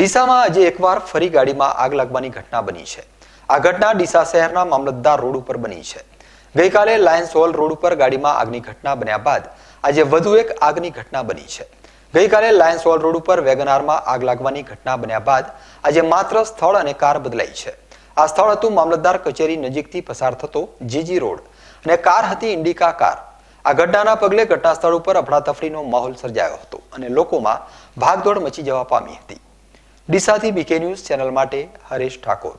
ડીસામાં આજે એકવાર ફરી ગાડીમાં આગ લાગવાની ઘટના બની છે આ ઘટના ડીસા શહેરના મામલતદાર રોડ ઉપર બની છે ગઈકાલે લાયન્સ હોલ રોડ ઉપર ગાડીમાં આગની ઘટના બન્યા બાદ આજે વધુ એક આગની ઘટના બની છે ગઈકાલે લાયન્સ હોલ રોડ ઉપર વેગનારમાં આગ લાગવાની ઘટના બન્યા બાદ આજે માત્ર સ્થળ અને કાર બદલાઈ છે આ સ્થળ હતું મામલતદાર કચેરી નજીકથી પસાર થતો જીજી રોડ અને કાર હતી ઇન્ડિકા કાર આ ઘટનાના પગલે ઘટના સ્થળ ઉપર અફડાતફડીનો માહોલ સર્જાયો હતો અને લોકોમાં ભાગદોડ મચી જવા પામી હતી ડીસાથી બીકે ન્યૂઝ ચેનલ માટે હરેશ ઠાકોર